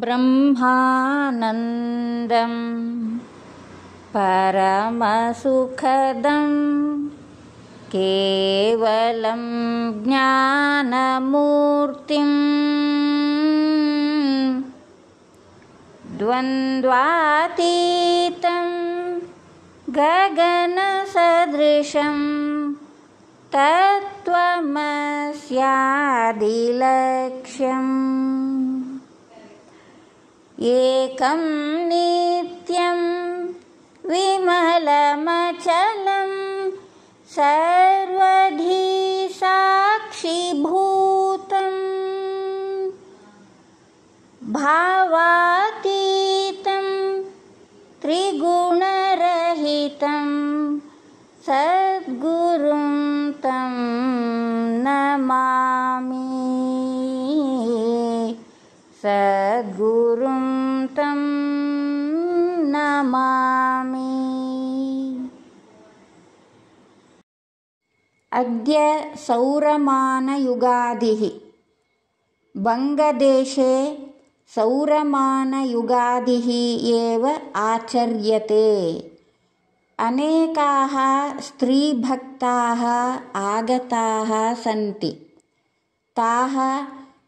ब्रह्मानन्दं परमसुखदं केवलं ज्ञानमूर्तिम् द्वन्द्वातीतं गगनसदृशं तत्त्वमस्यादिलक्ष्यम् एकं नित्यं विमलमचलं सर्वधिसाक्षीभूतं भावातीतं त्रिगुणरहितं तं सद्गुरु गुरुं तं नमामि अद्य सौरमानयुगादिः बङ्गदेशे सौरमानयुगादिः एव आचर्यते अनेकाः स्त्रीभक्ताः आगताः सन्ति ताः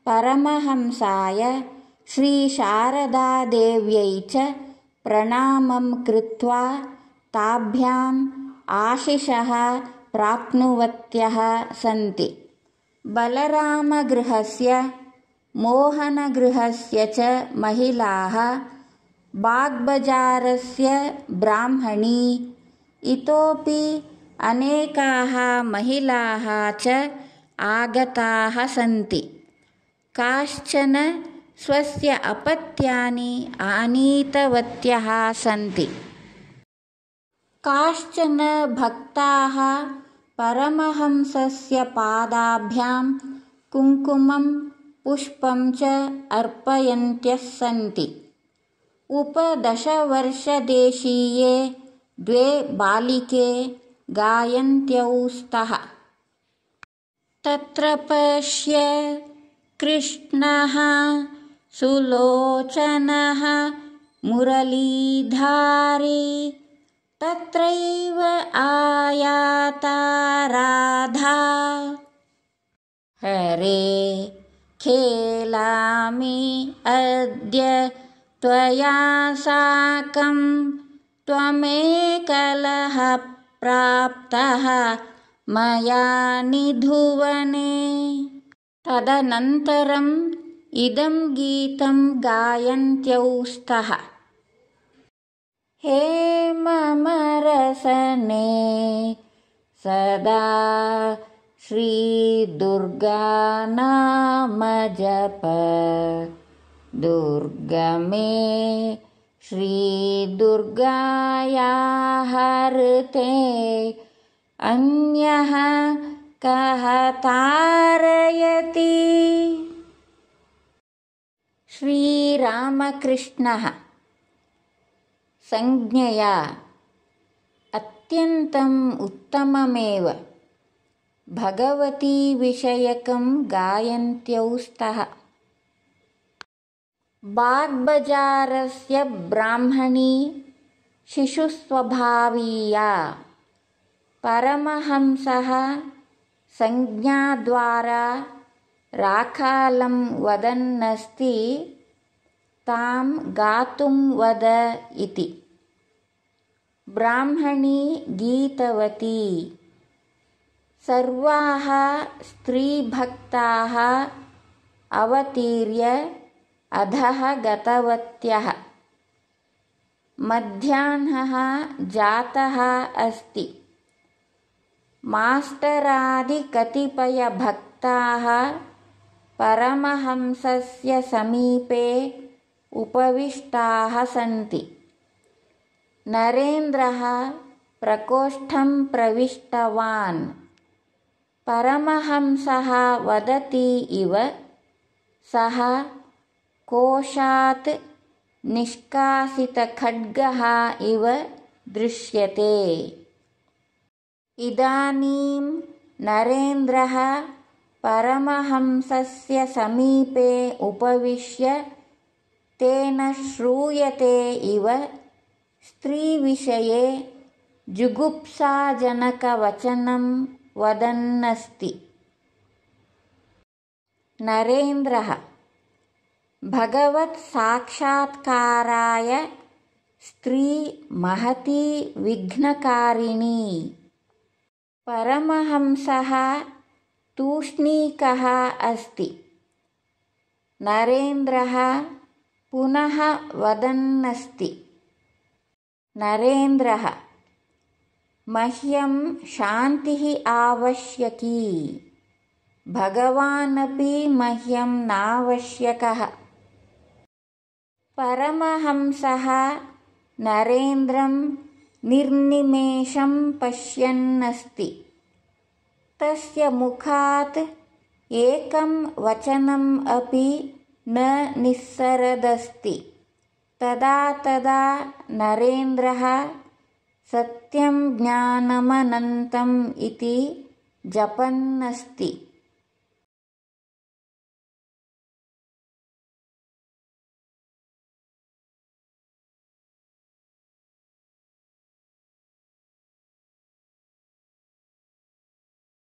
परमहंसाय श्रीशारदादेव्यै च प्रणामं कृत्वा ताभ्याम् आशिषः प्राप्नुवत्यः सन्ति बलरामगृहस्य मोहनगृहस्य च महिलाः बाग्बजारस्य ब्राह्मणी इतोपि अनेकाः महिलाः च आगताः सन्ति काश्चन स्वस्य अपत्यानि आनीतवत्यः सन्ति काश्चन भक्ताः परमहंसस्य पादाभ्यां कुङ्कुमं पुष्पं च अर्पयन्त्यः सन्ति उपदशवर्षदेशीये द्वे बालिके गायन्त्यौ स्तः तत्र पश्य कृष्णः सुलोचनः मुरलीधारी तत्रैव आयाता राधा हरे खेलामि अद्य त्वया साकं मया निधुवने तदनन्तरम् इदं गीतं गायन्त्यौ स्तः हे मम रसने सदा श्रीदुर्गानामजप दुर्गमे श्रीदुर्गाया हृते अन्यः कः तारयति श्रीरामकृष्णः संज्ञया अत्यन्तम् उत्तममेव भगवतीविषयकं गायन्त्यौ स्तः बाग्बजारस्य ब्राह्मणी शिशुस्वभावीया परमहंसः संज्ञाद्वारा राखालं वदन्नस्ति तां गातुं वद इति ब्राह्मणी गीतवती सर्वाः स्त्रीभक्ताः अवतीर्य अधः गतवत्यः मध्याह्नः जातः अस्ति मास्टरादिकतिपयभक्ताः परमहंसस्य समीपे उपविष्टाः सन्ति नरेन्द्रः प्रकोष्ठं प्रविष्टवान् परमहंसः वदति इव सः कोषात् निष्कासितखड्गः इव दृश्यते इदानीं नरेन्द्रः परमहंसस्य समीपे उपविश्य तेन श्रूयते इव स्त्रीविषये जुगुप्साजनकवचनं वदन्नस्ति नरेन्द्रः भगवत्साक्षात्काराय स्त्री महती विघ्नकारिणी परमहंसः तूष्णीकः अस्ति नरेन्द्रः पुनः वदन्नस्ति नरेन्द्रः मह्यं शान्तिः आवश्यकी भगवानपि मह्यं नावश्यकः परमहंसः नरेन्द्रं निर्निमेषं पश्यन्नस्ति तस्य मुखात् एकं वचनम् अपि न निःसरदस्ति तदा तदा नरेन्द्रः सत्यं ज्ञानमनन्तम् इति जपन्नस्ति